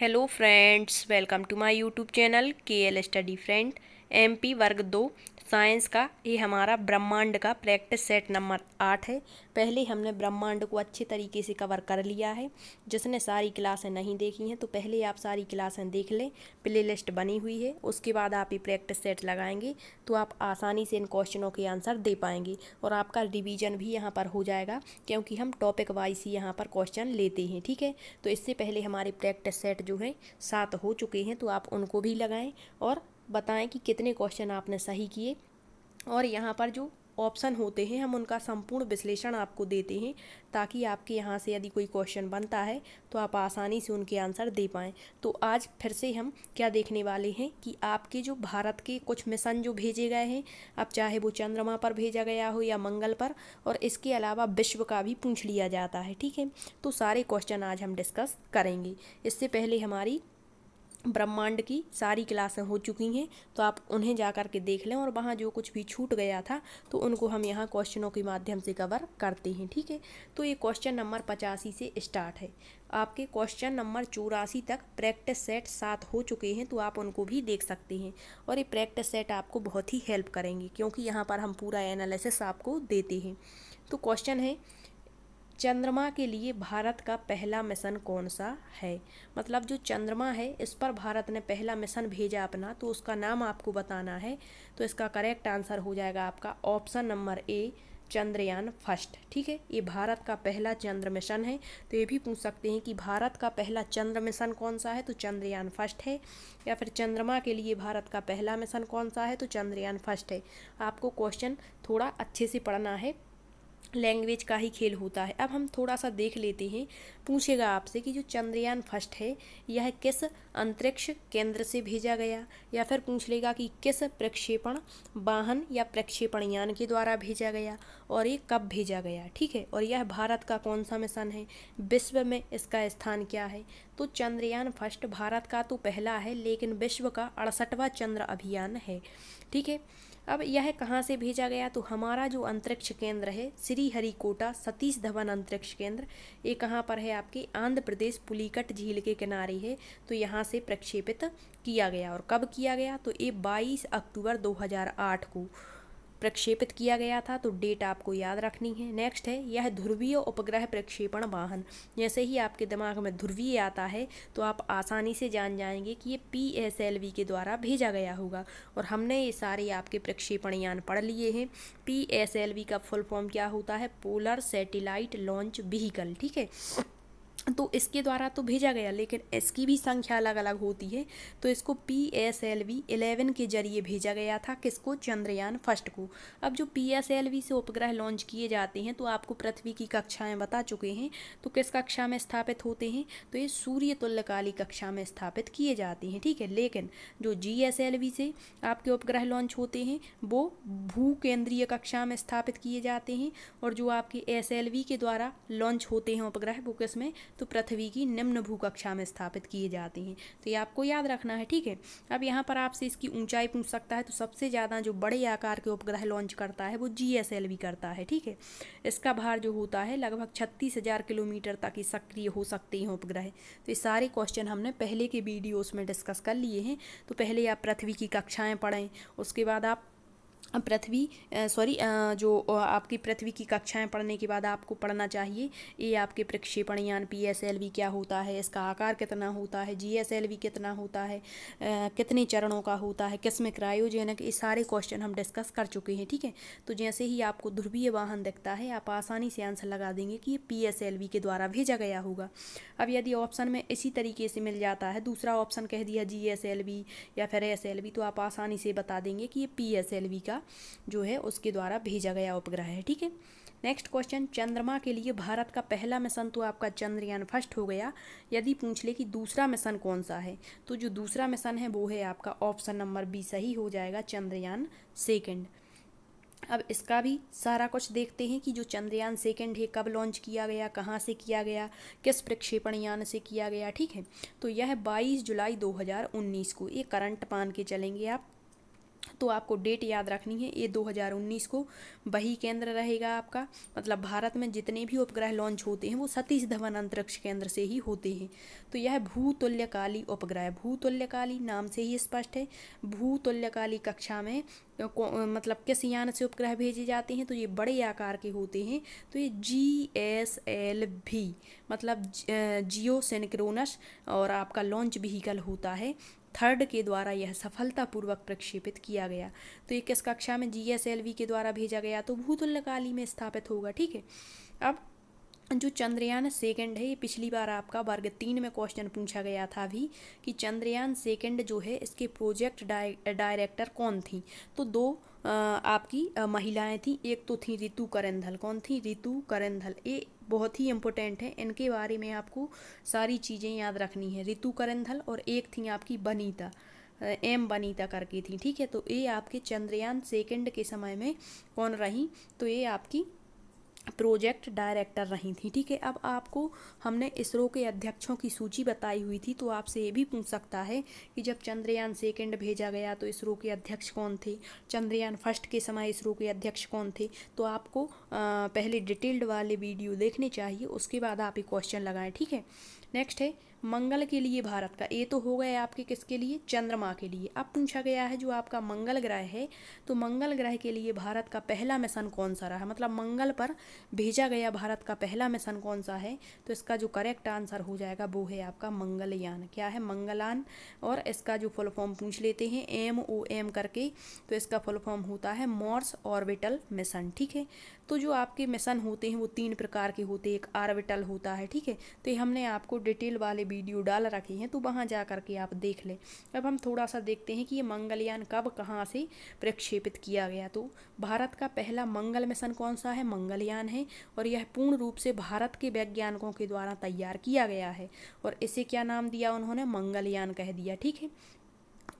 hello friends welcome to my youtube channel kl study friend MP वर्ग दो science का ये हमारा ब्रह्मांड का प्रैक्टिस सेट नंबर आठ है पहले हमने ब्रह्मांड को अच्छे तरीके से कवर कर लिया है जिसने सारी क्लासें नहीं देखी हैं तो पहले आप सारी क्लासें देख लें प्ले लिस्ट बनी हुई है उसके बाद आप ये प्रैक्टिस सेट लगाएंगे तो आप आसानी से इन क्वेश्चनों के आंसर दे पाएंगे और आपका रिविजन भी यहाँ पर हो जाएगा क्योंकि हम टॉपिक वाइज ही यहाँ पर क्वेश्चन लेते हैं ठीक है तो इससे पहले हमारे प्रैक्टिस सेट जो है सात हो चुके हैं तो आप उनको भी लगाएँ और बताएं कि कितने क्वेश्चन आपने सही किए और यहाँ पर जो ऑप्शन होते हैं हम उनका संपूर्ण विश्लेषण आपको देते हैं ताकि आपके यहाँ से यदि कोई क्वेश्चन बनता है तो आप आसानी से उनके आंसर दे पाएँ तो आज फिर से हम क्या देखने वाले हैं कि आपके जो भारत के कुछ मिशन जो भेजे गए हैं अब चाहे वो चंद्रमा पर भेजा गया हो या मंगल पर और इसके अलावा विश्व का भी पूछ लिया जाता है ठीक है तो सारे क्वेश्चन आज हम डिस्कस करेंगे इससे पहले हमारी ब्रह्मांड की सारी क्लासें हो चुकी हैं तो आप उन्हें जा कर के देख लें और वहाँ जो कुछ भी छूट गया था तो उनको हम यहाँ क्वेश्चनों के माध्यम से कवर करते हैं ठीक है तो ये क्वेश्चन नंबर पचासी से स्टार्ट है आपके क्वेश्चन नंबर चौरासी तक प्रैक्टिस सेट सात हो चुके हैं तो आप उनको भी देख सकते हैं और ये प्रैक्टिस सेट आपको बहुत ही हेल्प करेंगे क्योंकि यहाँ पर हम पूरा एनालिसिस आपको देते हैं तो क्वेश्चन है चंद्रमा के लिए भारत का पहला मिशन कौन सा है मतलब जो चंद्रमा है इस पर भारत ने पहला मिशन भेजा अपना तो उसका नाम आपको बताना है तो इसका करेक्ट आंसर हो जाएगा आपका option number A Chandrayaan first ठीक है ये भारत का पहला चंद्र मिशन है तो ये भी पूछ सकते हैं कि भारत का पहला चंद्र मिशन कौन सा है तो चंद्रयान फर्स्ट है या फिर चंद्रमा के लिए भारत का पहला मिशन कौन सा है तो चंद्रयान फर्स्ट है आपको क्वेश्चन थोड़ा अच्छे से पढ़ना है लैंग्वेज का ही खेल होता है अब हम थोड़ा सा देख लेते हैं पूछेगा आपसे कि जो चंद्रयान फर्स्ट है यह किस अंतरिक्ष केंद्र से भेजा गया या फिर पूछ लेगा कि किस प्रक्षेपण वाहन या प्रक्षेपण यान के द्वारा भेजा गया और ये कब भेजा गया ठीक है और यह भारत का कौन सा मिशन है विश्व में इसका स्थान क्या है तो चंद्रयान फर्स्ट भारत का तो पहला है लेकिन विश्व का अड़सठवा चंद्र अभियान है ठीक है अब यह कहाँ से भेजा गया तो हमारा जो अंतरिक्ष केंद्र है श्री सतीश धवन अंतरिक्ष केंद्र ये कहाँ पर है आपके आंध्र प्रदेश पुलिकट झील के किनारे है तो यहाँ से प्रक्षेपित किया गया और कब किया गया तो ये 22 अक्टूबर 2008 को प्रक्षेपित किया गया था तो डेट आपको याद रखनी है नेक्स्ट है यह ध्रुवीय उपग्रह प्रक्षेपण वाहन जैसे ही आपके दिमाग में ध्रुवीय आता है तो आप आसानी से जान जाएंगे कि ये पी के द्वारा भेजा गया होगा और हमने ये सारे आपके प्रक्षेपण यान पढ़ लिए हैं पी का फुल फॉर्म क्या होता है पोलर सेटेलाइट लॉन्च व्हीकल ठीक है तो इसके द्वारा तो भेजा गया लेकिन इसकी भी संख्या अलग अलग होती है तो इसको P S L V eleven के जरिए भेजा गया था किसको चंद्रयान फर्स्ट को अब जो पी एस एल वी से उपग्रह लॉन्च किए जाते हैं तो आपको पृथ्वी की कक्षाएं बता चुके हैं तो किस कक्षा में स्थापित होते हैं तो ये सूर्य तुल्यकाली कक्षा में स्थापित किए जाते हैं ठीक है लेकिन जो जी एस एल वी से आपके उपग्रह लॉन्च होते हैं वो भू केंद्रीय कक्षा में स्थापित किए जाते हैं और जो आपके एस एल वी के द्वारा लॉन्च होते हैं उपग्रह वो किस में तो पृथ्वी की निम्न भूकक्षा में स्थापित किए जाते हैं तो ये आपको याद रखना है ठीक है अब यहाँ पर आपसे इसकी ऊंचाई पूछ सकता है तो सबसे ज़्यादा जो बड़े आकार के उपग्रह लॉन्च करता है वो जी भी करता है ठीक है इसका भार जो होता है लगभग छत्तीस किलोमीटर तक ही सक्रिय हो सकते हैं उपग्रह तो ये सारे क्वेश्चन हमने पहले के वीडियोज़ में डिस्कस कर लिए हैं तो पहले आप पृथ्वी की कक्षाएँ पढ़ें उसके बाद आप पृथ्वी सॉरी जो आपकी पृथ्वी की कक्षाएं पढ़ने के बाद आपको पढ़ना चाहिए ये आपके प्रक्षेपण यान पी एस एल वी क्या होता है इसका आकार कितना होता है जी एस एल वी कितना होता है कितने चरणों का होता है किस में क्रायोजेनिक ये सारे क्वेश्चन हम डिस्कस कर चुके हैं ठीक है तो जैसे ही आपको ध्रुवीय वाहन दिखता है आप आसानी से आंसर लगा देंगे कि ये पी एस एल वी के द्वारा भेजा गया होगा अब यदि ऑप्शन में इसी तरीके से मिल जाता है दूसरा ऑप्शन कह दिया जी एस एल वी या फिर एस एल वी तो आप आसानी से बता देंगे कि ये पी एस एल वी का जो है उसके द्वारा भेजा गया उपग्रह है ठीक है नेक्स्ट क्वेश्चन चंद्रमा के लिए भारत का पहला मिशन तो आपका चंद्रयान फर्स्ट हो गया यदि पूछ ले कि दूसरा मिशन कौन सा है तो जो दूसरा मिशन है वो है आपका ऑप्शन नंबर बी सही हो जाएगा चंद्रयान सेकेंड अब इसका भी सारा कुछ देखते हैं कि जो चंद्रयान सेकेंड है कब लॉन्च किया गया कहाँ से किया गया किस प्रक्षेपण यान से किया गया ठीक है तो यह 22 जुलाई 2019 को ये करंट मान के चलेंगे आप तो आपको डेट याद रखनी है ये 2019 को वही केंद्र रहेगा आपका मतलब भारत में जितने भी उपग्रह लॉन्च होते हैं वो सतीश धवन अंतरिक्ष केंद्र से ही होते हैं तो यह भूतुल्यकाली उपग्रह भूतुल्यकाली नाम से ही स्पष्ट है भूतुल्यकाली कक्षा में मतलब किस यान से उपग्रह भेजे जाते हैं तो ये बड़े आकार के होते हैं तो ये जी एस एल भी मतलब जियो सेनिक्रोनस और आपका लॉन्च व्हीकल होता है थर्ड के द्वारा यह सफलतापूर्वक प्रक्षेपित किया गया तो किस कक्षा में जी के द्वारा भेजा गया तो भूतुल्यकाली में स्थापित होगा ठीक है अब जो चंद्रयान सेकंड है ये पिछली बार आपका वर्ग तीन में क्वेश्चन पूछा गया था अभी कि चंद्रयान सेकंड जो है इसके प्रोजेक्ट डायरेक्टर कौन थी तो दो आपकी महिलाएं थी एक तो थी रितु करंधल कौन थी रितु करंधल ये बहुत ही इंपॉर्टेंट हैं इनके बारे में आपको सारी चीज़ें याद रखनी है ऋतु करंधल और एक थी आपकी बनीता एम बनीता करके थी ठीक है तो ये आपके चंद्रयान सेकंड के समय में कौन रही तो ये आपकी प्रोजेक्ट डायरेक्टर रही थी ठीक है अब आपको हमने इसरो के अध्यक्षों की सूची बताई हुई थी तो आपसे ये भी पूछ सकता है कि जब चंद्रयान सेकंड भेजा गया तो इसरो के अध्यक्ष कौन थे चंद्रयान फर्स्ट के समय इसरो के अध्यक्ष कौन थे तो आपको पहले डिटेल्ड वाले वीडियो देखने चाहिए उसके बाद आप ये क्वेश्चन लगाएं ठीक है नेक्स्ट है मंगल के लिए भारत का ए तो हो गया आपके किसके लिए चंद्रमा के लिए अब पूछा गया है जो आपका मंगल ग्रह है तो मंगल ग्रह के लिए भारत का पहला मिशन कौन सा रहा मतलब मंगल पर भेजा गया भारत का पहला मिशन कौन सा है तो इसका जो करेक्ट आंसर हो जाएगा वो है आपका मंगलयान क्या है मंगलान और इसका जो फुल फॉर्म पूछ लेते हैं एम ओ एम करके तो इसका फुल फॉर्म होता है मॉर्स ऑर्बिटल मिशन ठीक है तो जो आपके मिशन होते हैं वो तीन प्रकार के होते हैं एक आर्बिटल होता है ठीक है तो हमने आपको डिटेल वाले वीडियो डाल रखी हैं तो वहाँ जा करके आप देख लें अब हम थोड़ा सा देखते हैं कि ये मंगलयान कब कहाँ से प्रक्षेपित किया गया तो भारत का पहला मंगल मिशन कौन सा है मंगलयान है और यह पूर्ण रूप से भारत के वैज्ञानिकों के द्वारा तैयार किया गया है और इसे क्या नाम दिया उन्होंने मंगलयान कह दिया ठीक है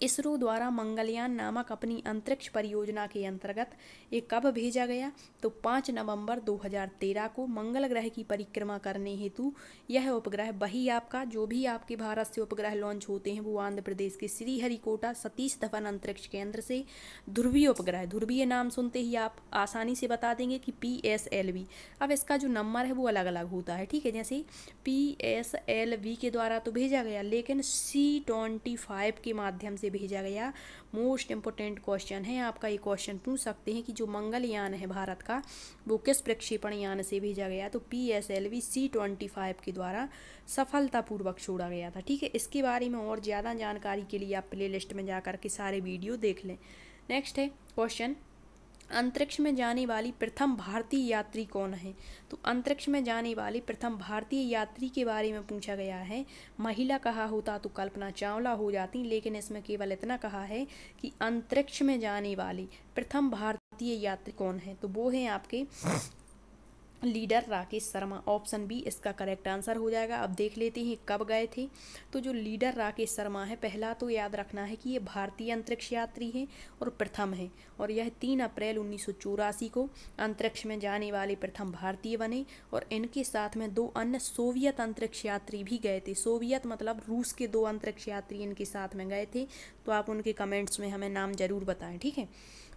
इसरो द्वारा मंगलयान नामक अपनी अंतरिक्ष परियोजना के अंतर्गत ये कब भेजा गया तो 5 नवंबर 2013 को मंगल ग्रह की परिक्रमा करने हेतु यह उपग्रह वही आपका जो भी आपके भारत से उपग्रह लॉन्च होते हैं वो आंध्र प्रदेश के श्रीहरिकोटा सतीश धवन अंतरिक्ष केंद्र से ध्रुवीय उपग्रह ध्रुवीय नाम सुनते ही आप आसानी से बता देंगे कि पी एस एल वी अब इसका जो नंबर है वो अलग अलग होता है ठीक है जैसे पी एस एल वी के द्वारा तो भेजा गया लेकिन सी ट्वेंटी फाइव के माध्यम से से भेजा गया मोस्ट इंपॉर्टेंट क्वेश्चन है आपका ये क्वेश्चन पूछ सकते हैं कि जो मंगलयान है भारत का वो किस प्रक्षेपण यान से भेजा गया तो P S L V C twenty five के द्वारा सफलतापूर्वक छोड़ा गया था ठीक है इसके बारे में और ज़्यादा जानकारी के लिए आप प्ले लिस्ट में जाकर के सारे वीडियो देख लें नेक्स्ट है क्वेश्चन अंतरिक्ष में जाने वाली प्रथम भारतीय यात्री कौन है तो अंतरिक्ष में जाने वाली प्रथम भारतीय यात्री के बारे में पूछा गया है महिला कहा होता तो कल्पना चावला हो जाती लेकिन इसमें केवल इतना कहा है कि अंतरिक्ष में जाने वाली प्रथम भारतीय यात्री कौन है तो वो है आपके leader Rakesh Sharma option B इसका करेक्ट आंसर हो जाएगा अब देख लेते हैं कब गए थे तो जो लीडर राकेश शर्मा है पहला तो याद रखना है कि ये भारतीय अंतरिक्ष यात्री हैं और प्रथम हैं और यह तीन अप्रैल उन्नीस को अंतरिक्ष में जाने वाले प्रथम भारतीय बने और इनके साथ में दो अन्य सोवियत अंतरिक्ष यात्री भी गए थे सोवियत मतलब रूस के दो अंतरिक्ष यात्री इनके साथ में गए थे तो आप उनके कमेंट्स में हमें नाम ज़रूर बताएं ठीक है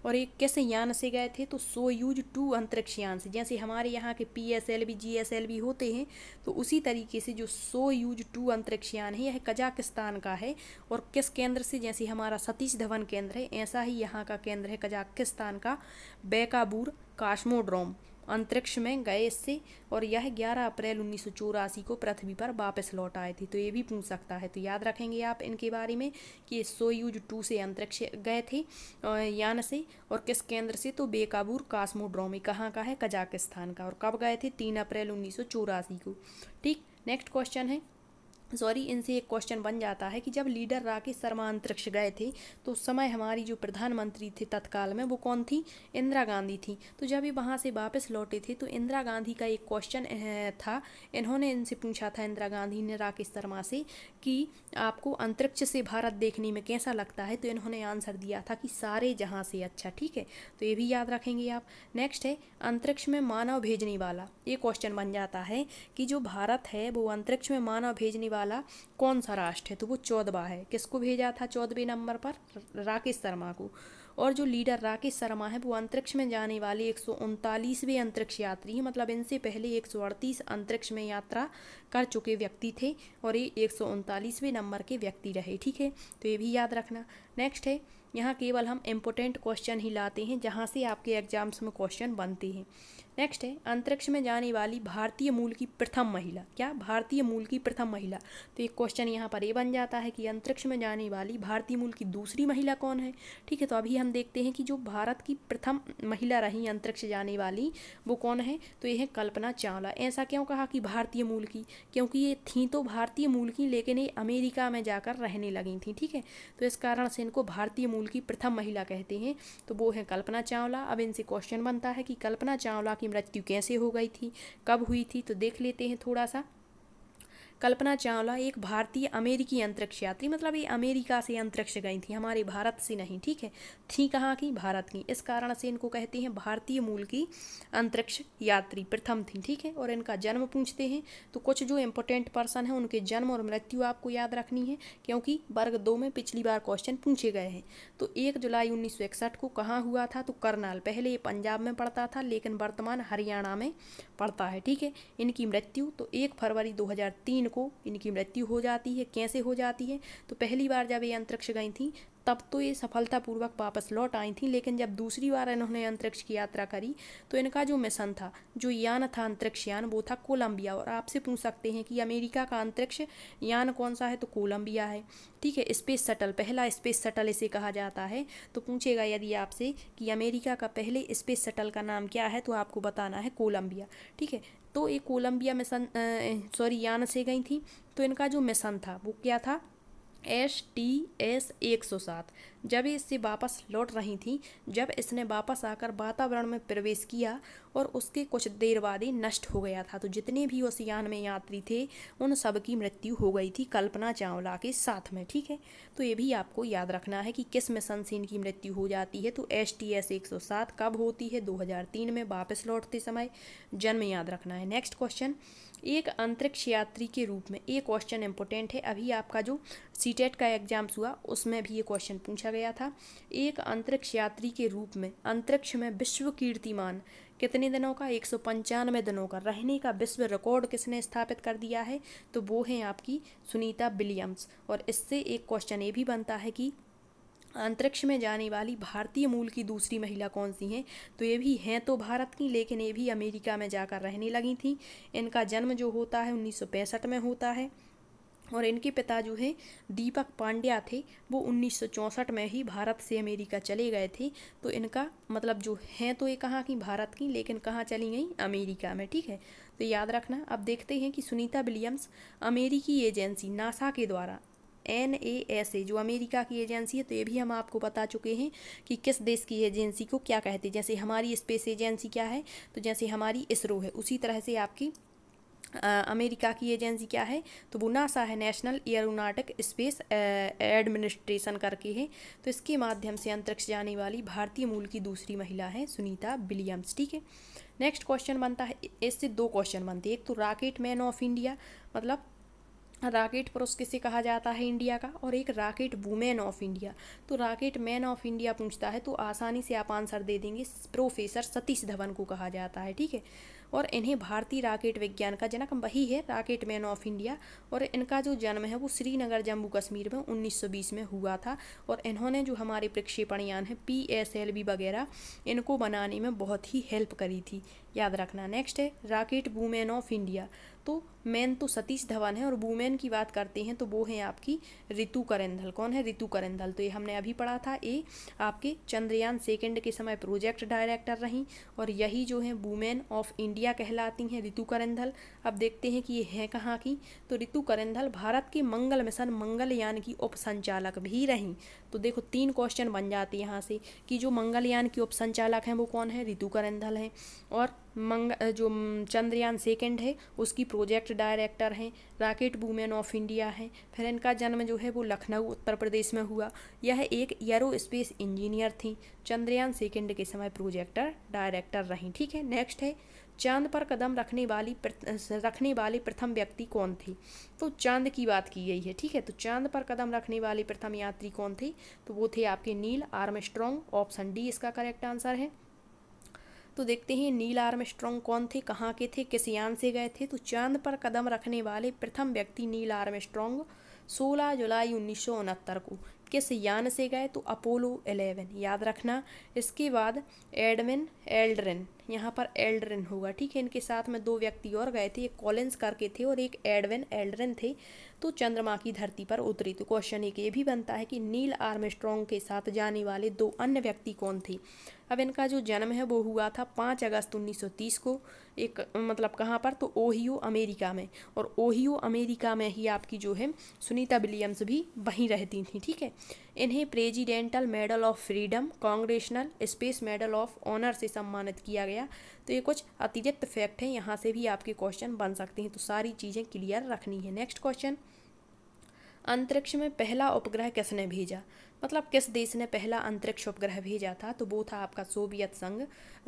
और ये कैसे यान से गए थे तो सो यूज टू अंतरिक्ष यान से जैसे हमारे यहाँ के P S L V G S L V होते हैं तो उसी तरीके से जो सो यूज टू अंतरिक्ष यान है यह कजाकिस्तान का है और किस केंद्र से जैसे हमारा सतीश धवन केंद्र है ऐसा ही यहाँ का केंद्र है कजाकिस्तान का बेकाबूर काश्मोड्रोम अंतरिक्ष में गए इससे और यह 11 अप्रैल उन्नीस को पृथ्वी पर वापस लौट आए थे तो ये भी पूछ सकता है तो याद रखेंगे आप इनके बारे में कि सोयूज टू से अंतरिक्ष गए थे यान से और किस केंद्र से तो बेकाबूर कास्मोड्रोमी कहाँ का है कजाकिस्तान का और कब गए थे तीन अप्रैल उन्नीस को ठीक नेक्स्ट क्वेश्चन है सॉरी इनसे एक क्वेश्चन बन जाता है कि जब लीडर राकेश शर्मा अंतरिक्ष गए थे तो उस समय हमारी जो प्रधानमंत्री थे तत्काल में वो कौन थी इंदिरा गांधी थी तो जब ये वहाँ से वापस लौटे थे तो इंदिरा गांधी का एक क्वेश्चन था इन्होंने इनसे पूछा था इंदिरा गांधी ने राकेश शर्मा से कि आपको अंतरिक्ष से भारत देखने में कैसा लगता है तो इन्होंने आंसर दिया था कि सारे जहाँ से अच्छा ठीक है तो ये भी याद रखेंगे आप नेक्स्ट है अंतरिक्ष में मानव भेजने वाला ये क्वेश्चन बन जाता है कि जो भारत है वो अंतरिक्ष में मानव भेजने वाला वाला कौन सा राष्ट्र है तो वो चौदवा है किसको भेजा था चौदहवें नंबर पर राकेश शर्मा को और जो लीडर राकेश शर्मा है वो अंतरिक्ष में जाने वाले एक अंतरिक्ष यात्री हैं मतलब इनसे पहले एक अंतरिक्ष में यात्रा कर चुके व्यक्ति थे और ये एक नंबर के व्यक्ति रहे ठीक है तो ये भी याद रखना नेक्स्ट है यहाँ केवल हम इम्पोर्टेंट क्वेश्चन ही लाते हैं जहाँ से आपके एग्जाम्स में क्वेश्चन बनते हैं नेक्स्ट है अंतरिक्ष में जाने वाली भारतीय मूल की प्रथम महिला क्या भारतीय मूल की प्रथम महिला तो एक क्वेश्चन यहाँ पर ये बन जाता है कि अंतरिक्ष में जाने वाली भारतीय मूल की दूसरी महिला कौन है ठीक है तो अभी हम देखते हैं कि जो भारत की प्रथम महिला रही अंतरिक्ष जाने वाली वो कौन है तो ये है कल्पना चावला ऐसा क्यों कहा कि भारतीय मूल की क्योंकि ये थी तो भारतीय मूल की लेकिन ये अमेरिका में जाकर रहने लगी थी ठीक है तो इस कारण से इनको भारतीय मूल की प्रथम महिला कहते हैं तो वो है कल्पना चावला अब इनसे क्वेश्चन बनता है कि कल्पना चावला की मृत्यु कैसे हो गई थी कब हुई थी तो देख लेते हैं थोड़ा सा कल्पना चावला एक भारतीय अमेरिकी अंतरिक्ष यात्री मतलब ये अमेरिका से अंतरिक्ष गई थी हमारे भारत से नहीं ठीक है थी कहाँ की भारत की इस कारण से इनको कहते हैं भारतीय मूल की अंतरिक्ष यात्री प्रथम थी ठीक है और इनका जन्म पूछते हैं तो कुछ जो इम्पोर्टेंट पर्सन हैं उनके जन्म और मृत्यु आपको याद रखनी है क्योंकि वर्ग दो में पिछली बार क्वेश्चन पूछे गए हैं तो एक जुलाई उन्नीस को कहाँ हुआ था तो करनाल पहले ये पंजाब में पड़ता था लेकिन वर्तमान हरियाणा में पड़ता है ठीक है इनकी मृत्यु तो एक फरवरी दो इनको इनकी मृत्यु हो जाती है कैसे हो जाती है तो पहली बार जब ये अंतरिक्ष गई थी तब तो ये सफलतापूर्वक वापस लौट आई थी लेकिन जब दूसरी बार इन्होंने अंतरिक्ष की यात्रा करी तो इनका जो मिशन था जो यान था अंतरिक्ष यान वो था कोलंबिया और आपसे पूछ सकते हैं कि अमेरिका का अंतरिक्ष यान कौन सा है तो कोलंबिया है ठीक है स्पेस शटल पहला स्पेस शटल इसे कहा जाता है तो पूछेगा यदि आपसे कि अमेरिका का पहले स्पेस शटल का नाम क्या है तो आपको बताना है कोलंबिया ठीक है तो ये कोलंबिया मिशन सॉरी यान से गई थी तो इनका जो मिशन था वो क्या था एस टी एस एक सौ सात जब इससे वापस लौट रही थी जब इसने वापस आकर वातावरण में प्रवेश किया और उसके कुछ देर बाद ही नष्ट हो गया था तो जितने भी यान में यात्री थे उन सब की मृत्यु हो गई थी कल्पना चावला के साथ में ठीक है तो ये भी आपको याद रखना है कि किस मिशन से की मृत्यु हो जाती है तो एस टी एस एक सौ सात कब होती है दो हज़ार तीन में वापस लौटते समय जन्म याद रखना है नेक्स्ट क्वेश्चन एक अंतरिक्ष यात्री के रूप में ये क्वेश्चन इंपॉर्टेंट है अभी आपका जो सी का एग्जाम्स हुआ उसमें भी ये क्वेश्चन पूछा गया गया था एक अंतरिक्ष यात्री के रूप में अंतरिक्ष में विश्व कीर्तिमान कितने दिनों का एक सौ पंचानवे दिनों का रहने का विश्व रिकॉर्ड किसने स्थापित कर दिया है तो वो है आपकी सुनीता विलियम्स और इससे एक क्वेश्चन ये भी बनता है कि अंतरिक्ष में जाने वाली भारतीय मूल की दूसरी महिला कौन सी हैं तो ये भी हैं तो भारत की लेकिन ये भी अमेरिका में जाकर रहने लगी थी इनका जन्म जो होता है उन्नीस में होता है और इनके पिता जो है दीपक पांड्या थे वो उन्नीस में ही भारत से अमेरिका चले गए थे तो इनका मतलब जो हैं तो ये कहाँ की भारत की लेकिन कहाँ चली गई अमेरिका में ठीक है तो याद रखना अब देखते हैं कि सुनीता विलियम्स अमेरिकी एजेंसी नासा के द्वारा एन ए एस ए जो अमेरिका की एजेंसी है तो ये भी हम आपको बता चुके हैं कि किस देश की एजेंसी को क्या कहते हैं जैसे हमारी स्पेस एजेंसी क्या है तो जैसे हमारी इसरो है उसी तरह से आपकी अमेरिका की एजेंसी क्या है तो वो नासा है नेशनल एयरोनाटिक स्पेस एडमिनिस्ट्रेशन करके है तो इसके माध्यम से अंतरिक्ष जाने वाली भारतीय मूल की दूसरी महिला है सुनीता विलियम्स ठीक है नेक्स्ट क्वेश्चन बनता है इससे दो क्वेश्चन बनते हैं एक तो राकेट मैन ऑफ इंडिया मतलब राकेट पुरुष किसे कहा जाता है इंडिया का और एक राकेट वुमेन ऑफ इंडिया तो राकेट मैन ऑफ इंडिया पूछता है तो आसानी से आप आंसर दे देंगे प्रोफेसर सतीश धवन को कहा जाता है ठीक है और इन्हें भारतीय राकेट विज्ञान का जनक वही है राकेट मैन ऑफ इंडिया और इनका जो जन्म है वो श्रीनगर जम्मू कश्मीर में 1920 में हुआ था और इन्होंने जो हमारे प्रक्षेपण यान है पी एस एल बी वगैरह इनको बनाने में बहुत ही हेल्प करी थी याद रखना नेक्स्ट है राकेट वूमेन ऑफ इंडिया तो मैन तो सतीश धवन है और वुमेन की बात करते हैं तो वो हैं आपकी ऋतु करेंधल कौन है ऋतु करेंधल तो ये हमने अभी पढ़ा था ये आपके चंद्रयान सेकेंड के समय प्रोजेक्ट डायरेक्टर रहीं और यही जो है वुमेन ऑफ इंडिया कहलाती हैं ऋतु करेंधल अब देखते हैं कि ये हैं कहाँ की तो ऋतु करेंधल भारत के मंगल मिशन मंगलयान की उपसंचालक भी रहीं तो देखो तीन क्वेश्चन बन जाते हैं यहाँ से कि जो मंगलयान की उपसंचालक हैं वो कौन है ऋतु करेंधल हैं और मंग जो चंद्रयान सेकंड है उसकी प्रोजेक्ट डायरेक्टर हैं राकेट वूमेन ऑफ इंडिया हैं फिर इनका जन्म जो है वो लखनऊ उत्तर प्रदेश में हुआ यह एक एरो स्पेस इंजीनियर थी चंद्रयान सेकंड के समय प्रोजेक्टर डायरेक्टर रहीं ठीक है नेक्स्ट है चांद पर कदम रखने वाली रखने वाले प्रथम व्यक्ति कौन थे तो चांद की बात की गई है ठीक है तो चांद पर कदम रखने वाले प्रथम यात्री कौन थे तो वो थे आपके नील आर्मस्ट्रॉन्ग ऑप्शन डी इसका करेक्ट आंसर है तो देखते हैं नील आर्म स्ट्रॉन्ग कौन थे कहाँ के थे किस यान से गए थे तो चांद पर कदम रखने वाले प्रथम व्यक्ति नील आर्म स्ट्रॉन्ग सोलह जुलाई उन्नीस को किस यान से गए तो अपोलो 11 याद रखना इसके बाद एडमिन एल्ड्रिन यहाँ पर एल्ड्रेन होगा ठीक है इनके साथ में दो व्यक्ति और गए थे एक कॉलेंस करके थे और एक एडवेन एल्ड्रेन थे तो चंद्रमा की धरती पर उतरे तो क्वेश्चन एक ये भी बनता है कि नील आर्म के साथ जाने वाले दो अन्य व्यक्ति कौन थे अब इनका जो जन्म है वो हुआ था पाँच अगस्त 1930 को एक मतलब कहाँ पर तो ओहियो अमेरिका में और ओहियो अमेरिका में ही आपकी जो है सुनीता विलियम्स भी वहीं रहती थी ठीक है इन्हें presidential medal of freedom congressional space medal of honour से सम्मानित किया गया गया तो ये कुछ अतिरिक्त फैक्ट हैं यहाँ से भी आपके क्वेश्चन बन सकते हैं तो सारी चीज़ें क्लियर रखनी है नेक्स्ट क्वेश्चन अंतरिक्ष में पहला उपग्रह किसने भेजा मतलब किस देश ने पहला अंतरिक्ष उपग्रह भेजा था तो वो था आपका सोवियत संघ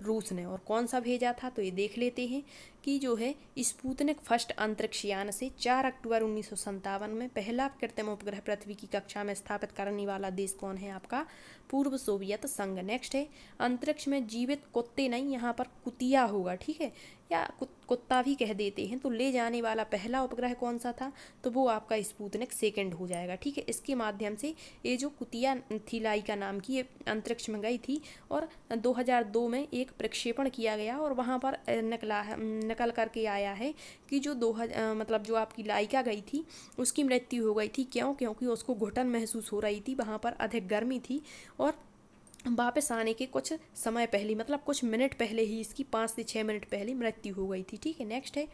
रूस ने और कौन सा भेजा था तो ये देख लेते हैं कि जो है स्पूतनिक फर्स्ट अंतरिक्ष यान से चार अक्टूबर उन्नीस में पहला कृत्रिम उपग्रह पृथ्वी की कक्षा में स्थापित करने वाला देश कौन है आपका पूर्व सोवियत संघ नेक्स्ट है अंतरिक्ष में जीवित कुत्ते नहीं यहाँ पर कुतिया होगा ठीक है या कुत्ता भी कह देते हैं तो ले जाने वाला पहला उपग्रह कौन सा था तो वो आपका स्पूतनिक सेकंड हो जाएगा ठीक है इसके माध्यम से ये जो कुतिया थी का नाम की ये अंतरिक्ष में गई थी और 2002 में एक प्रक्षेपण किया गया और वहाँ पर नकला नकल करके आया है कि जो दो मतलब जो आपकी लायिका गई थी उसकी मृत्यु हो गई थी क्यों क्योंकि उसको घुटन महसूस हो रही थी वहाँ पर अधिक गर्मी थी और वापस आने के कुछ समय पहले मतलब कुछ मिनट पहले ही इसकी पाँच से छः मिनट पहले मृत्यु हो गई थी ठीक है नेक्स्ट है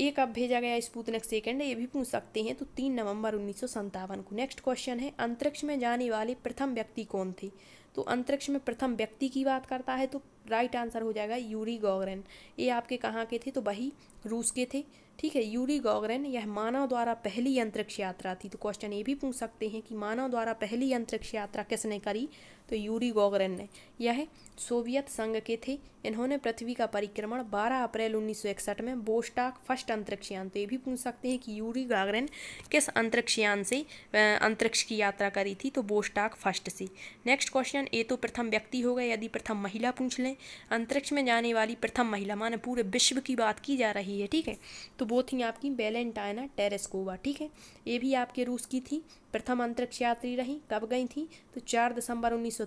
एक अब भेजा गया स्पूतनिक सेकंड ये भी पूछ सकते हैं तो तीन नवंबर उन्नीस को नेक्स्ट क्वेश्चन है अंतरिक्ष में जाने वाले प्रथम व्यक्ति कौन थे तो अंतरिक्ष में प्रथम व्यक्ति की बात करता है तो राइट आंसर हो जाएगा यूरी गॉगरेन ये आपके कहाँ के थे तो वही रूस के थे ठीक है यूरी गॉगरेन यह मानव द्वारा पहली अंतरिक्ष यात्रा थी तो क्वेश्चन ये भी पूछ सकते हैं कि मानव द्वारा पहली अंतरिक्ष यात्रा किसने करी तो यूरी गोगरन ने यह सोवियत संघ के थे इन्होंने पृथ्वी का परिक्रमण 12 अप्रैल 1961 में बोस्टाक फर्स्ट अंतरिक्षयान तो ये भी पूछ सकते हैं कि यूरी गागरन किस अंतरिक्षयान से अंतरिक्ष की यात्रा करी थी तो बोस्टाक फर्स्ट से नेक्स्ट क्वेश्चन ए तो प्रथम व्यक्ति हो गए यदि प्रथम महिला पूछ लें अंतरिक्ष में जाने वाली प्रथम महिला माने पूरे विश्व की बात की जा रही है ठीक है तो वो थी आपकी बेलेंटाइना टेरेस्कोवा ठीक है ये भी आपके रूस की थी प्रथम अंतरिक्ष यात्री रहीं कब गई थी तो चार दिसंबर उन्नीस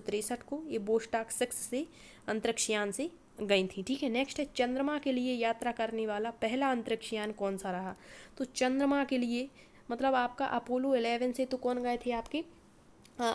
को ये बोस्टाक सिक्स से अंतरिक्षयान से गई थी ठीक है नेक्स्ट है चंद्रमा के लिए यात्रा करने वाला पहला अंतरिक्षयान कौन सा रहा तो चंद्रमा के लिए मतलब आपका अपोलो एलेवन से तो कौन गए थे आपके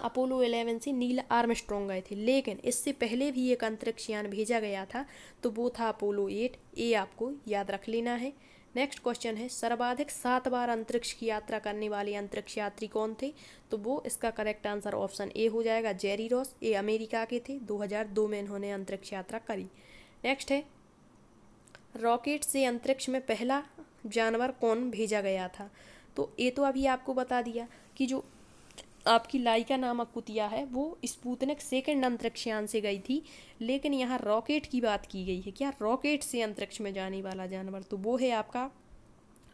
अपोलो एलेवन से नील आर्म गए थे लेकिन इससे पहले भी एक अंतरिक्ष यान भेजा गया था तो वो था अपोलो एट ये आपको याद रख लेना है नेक्स्ट क्वेश्चन है सर्वाधिक सात बार अंतरिक्ष की यात्रा करने वाले अंतरिक्ष यात्री कौन थे तो वो इसका करेक्ट आंसर ऑप्शन ए हो जाएगा जेरी रॉस ए अमेरिका के थे 2002 में इन्होंने अंतरिक्ष यात्रा करी नेक्स्ट है रॉकेट से अंतरिक्ष में पहला जानवर कौन भेजा गया था तो ये तो अभी आपको बता दिया कि जो आपकी लाइका नामक कुतिया है वो स्पूतनिक सेकंड अंतरिक्षयान से गई थी लेकिन यहाँ रॉकेट की बात की गई है क्या रॉकेट से अंतरिक्ष में जाने वाला जानवर तो वो है आपका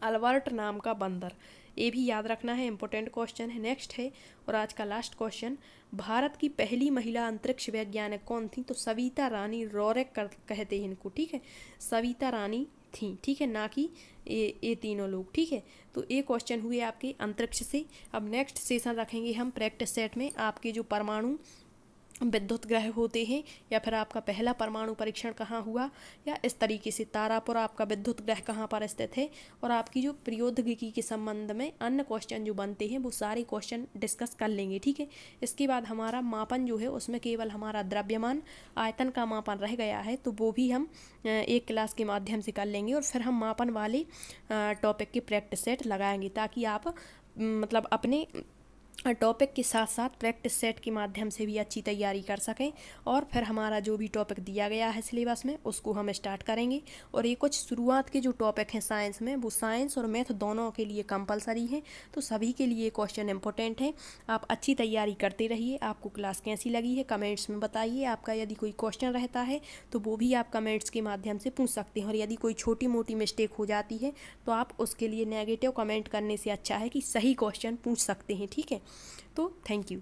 अल्बर्ट नाम का बंदर ये भी याद रखना है इम्पोर्टेंट क्वेश्चन है नेक्स्ट है और आज का लास्ट क्वेश्चन भारत की पहली महिला अंतरिक्ष वैज्ञानिक कौन थी तो सविता रानी रॉरेक कहते हैं इनको ठीक है सविता रानी थी ठीक है ना कि ये ये तीनों लोग ठीक है तो ये क्वेश्चन हुए आपके अंतरिक्ष से अब नेक्स्ट सेशन रखेंगे हम प्रैक्टिस सेट में आपके जो परमाणु विद्युत ग्रह होते हैं या फिर आपका पहला परमाणु परीक्षण कहाँ हुआ या इस तरीके से तारापुर आपका विद्युत ग्रह कहाँ पर स्थित है और आपकी जो प्रौद्योगिकी के संबंध में अन्य क्वेश्चन जो बनते हैं वो सारे क्वेश्चन डिस्कस कर लेंगे ठीक है इसके बाद हमारा मापन जो है उसमें केवल हमारा द्रव्यमान आयतन का मापन रह गया है तो वो भी हम एक क्लास के माध्यम से कर लेंगे और फिर हम मापन वाले टॉपिक की प्रैक्टिस सेट लगाएंगे ताकि आप मतलब अपने टॉपिक के साथ साथ प्रैक्टिस सेट के माध्यम से भी अच्छी तैयारी कर सकें और फिर हमारा जो भी टॉपिक दिया गया है सिलेबस में उसको हम स्टार्ट करेंगे और ये कुछ शुरुआत के जो टॉपिक हैं साइंस में वो साइंस और मैथ दोनों के लिए कंपलसरी हैं तो सभी के लिए क्वेश्चन इंपॉर्टेंट हैं आप अच्छी तैयारी करते रहिए आपको क्लास कैसी लगी है कमेंट्स में बताइए आपका यदि कोई क्वेश्चन रहता है तो वो भी आप कमेंट्स के माध्यम से पूछ सकते हैं और यदि कोई छोटी मोटी मिस्टेक हो जाती है तो आप उसके लिए नेगेटिव कमेंट करने से अच्छा है कि सही क्वेश्चन पूछ सकते हैं ठीक है तो थैंक यू